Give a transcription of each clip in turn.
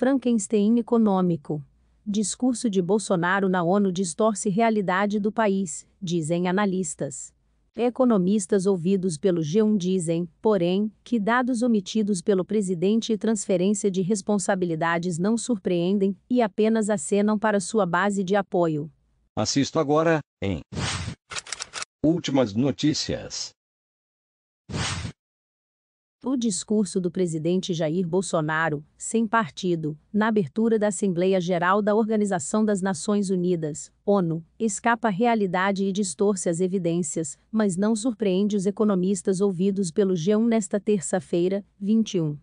Frankenstein econômico. Discurso de Bolsonaro na ONU distorce realidade do país, dizem analistas. Economistas ouvidos pelo G1 dizem, porém, que dados omitidos pelo presidente e transferência de responsabilidades não surpreendem e apenas acenam para sua base de apoio. Assisto agora, em Últimas notícias. O discurso do presidente Jair Bolsonaro, sem partido, na abertura da Assembleia Geral da Organização das Nações Unidas, ONU, escapa à realidade e distorce as evidências, mas não surpreende os economistas ouvidos pelo G1 nesta terça-feira, 21.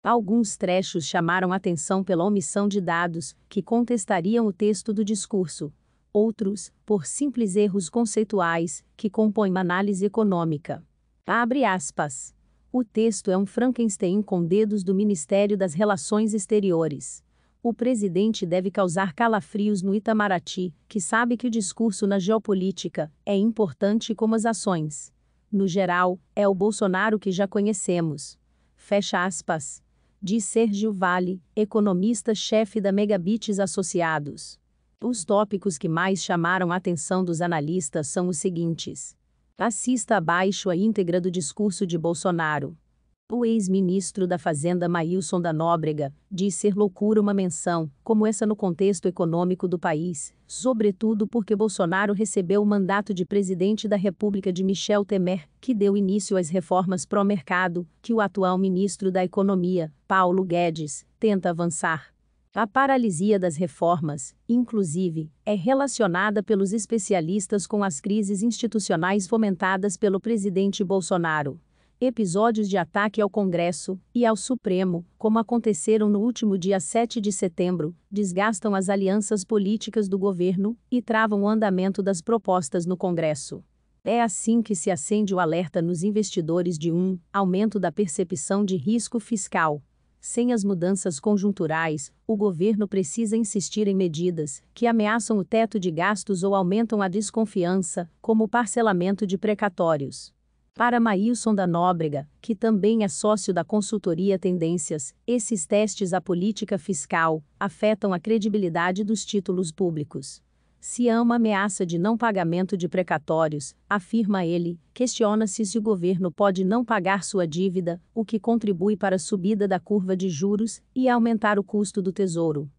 Alguns trechos chamaram atenção pela omissão de dados, que contestariam o texto do discurso. Outros, por simples erros conceituais, que compõem uma análise econômica. Abre aspas. O texto é um Frankenstein com dedos do Ministério das Relações Exteriores. O presidente deve causar calafrios no Itamaraty, que sabe que o discurso na geopolítica é importante como as ações. No geral, é o Bolsonaro que já conhecemos. Fecha aspas. Diz Sérgio Vale, economista-chefe da Megabits Associados. Os tópicos que mais chamaram a atenção dos analistas são os seguintes Assista abaixo a íntegra do discurso de Bolsonaro. O ex-ministro da Fazenda Maílson da Nóbrega diz ser loucura uma menção, como essa no contexto econômico do país, sobretudo porque Bolsonaro recebeu o mandato de presidente da República de Michel Temer, que deu início às reformas pró-mercado, que o atual ministro da Economia, Paulo Guedes, tenta avançar. A paralisia das reformas, inclusive, é relacionada pelos especialistas com as crises institucionais fomentadas pelo presidente Bolsonaro. Episódios de ataque ao Congresso e ao Supremo, como aconteceram no último dia 7 de setembro, desgastam as alianças políticas do governo e travam o andamento das propostas no Congresso. É assim que se acende o alerta nos investidores de um aumento da percepção de risco fiscal, sem as mudanças conjunturais, o governo precisa insistir em medidas que ameaçam o teto de gastos ou aumentam a desconfiança, como o parcelamento de precatórios. Para Maílson da Nóbrega, que também é sócio da consultoria Tendências, esses testes à política fiscal afetam a credibilidade dos títulos públicos. Se há uma ameaça de não pagamento de precatórios, afirma ele, questiona-se se o governo pode não pagar sua dívida, o que contribui para a subida da curva de juros e aumentar o custo do tesouro.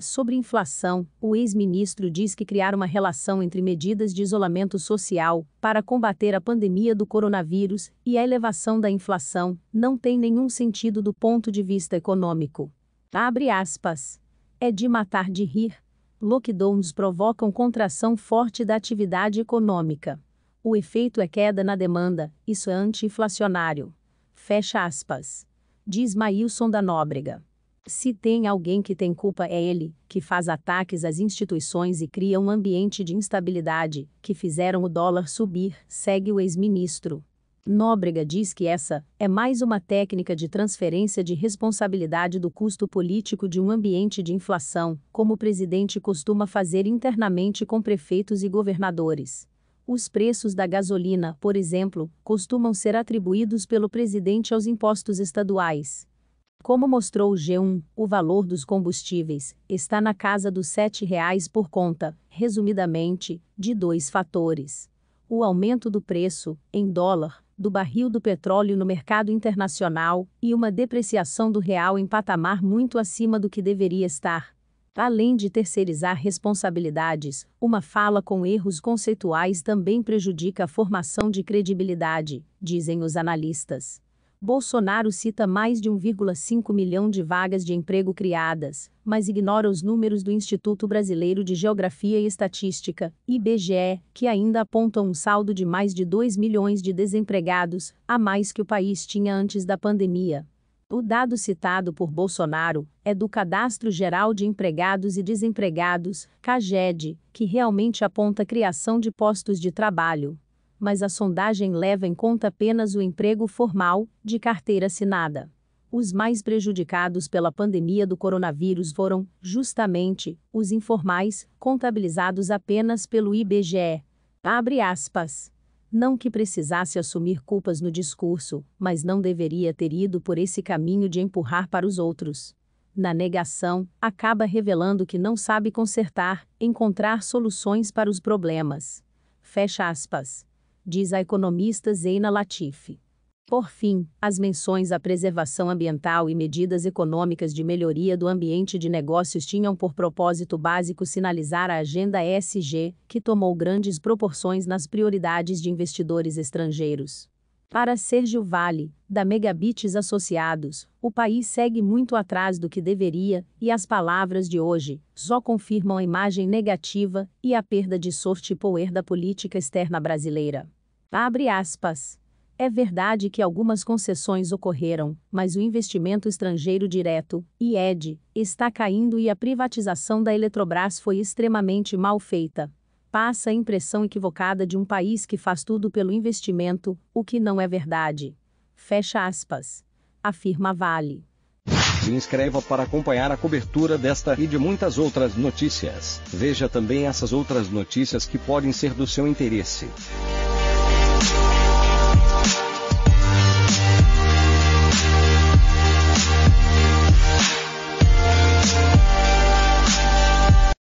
Sobre inflação, o ex-ministro diz que criar uma relação entre medidas de isolamento social para combater a pandemia do coronavírus e a elevação da inflação não tem nenhum sentido do ponto de vista econômico. Abre aspas. É de matar de rir, lockdowns provocam contração forte da atividade econômica. O efeito é queda na demanda, isso é anti-inflacionário. Fecha aspas. Diz Maílson da Nóbrega. Se tem alguém que tem culpa é ele, que faz ataques às instituições e cria um ambiente de instabilidade, que fizeram o dólar subir, segue o ex-ministro. Nóbrega diz que essa é mais uma técnica de transferência de responsabilidade do custo político de um ambiente de inflação, como o presidente costuma fazer internamente com prefeitos e governadores. Os preços da gasolina, por exemplo, costumam ser atribuídos pelo presidente aos impostos estaduais. Como mostrou o G1, o valor dos combustíveis está na casa dos R$ 7,00 por conta, resumidamente, de dois fatores. O aumento do preço, em dólar, do barril do petróleo no mercado internacional e uma depreciação do real em patamar muito acima do que deveria estar. Além de terceirizar responsabilidades, uma fala com erros conceituais também prejudica a formação de credibilidade, dizem os analistas. Bolsonaro cita mais de 1,5 milhão de vagas de emprego criadas, mas ignora os números do Instituto Brasileiro de Geografia e Estatística, IBGE, que ainda apontam um saldo de mais de 2 milhões de desempregados, a mais que o país tinha antes da pandemia. O dado citado por Bolsonaro é do Cadastro Geral de Empregados e Desempregados, CAGED, que realmente aponta a criação de postos de trabalho mas a sondagem leva em conta apenas o emprego formal, de carteira assinada. Os mais prejudicados pela pandemia do coronavírus foram, justamente, os informais, contabilizados apenas pelo IBGE. Abre aspas. Não que precisasse assumir culpas no discurso, mas não deveria ter ido por esse caminho de empurrar para os outros. Na negação, acaba revelando que não sabe consertar, encontrar soluções para os problemas. Fecha aspas diz a economista Zeina Latifi. Por fim, as menções à preservação ambiental e medidas econômicas de melhoria do ambiente de negócios tinham por propósito básico sinalizar a agenda ESG, que tomou grandes proporções nas prioridades de investidores estrangeiros. Para Sérgio Vale, da Megabits Associados, o país segue muito atrás do que deveria, e as palavras de hoje só confirmam a imagem negativa e a perda de soft power da política externa brasileira. Abre aspas. É verdade que algumas concessões ocorreram, mas o investimento estrangeiro direto, IED, está caindo e a privatização da Eletrobras foi extremamente mal feita passa a impressão equivocada de um país que faz tudo pelo investimento, o que não é verdade. Fecha aspas. Afirma Vale. Se inscreva para acompanhar a cobertura desta e de muitas outras notícias. Veja também essas outras notícias que podem ser do seu interesse.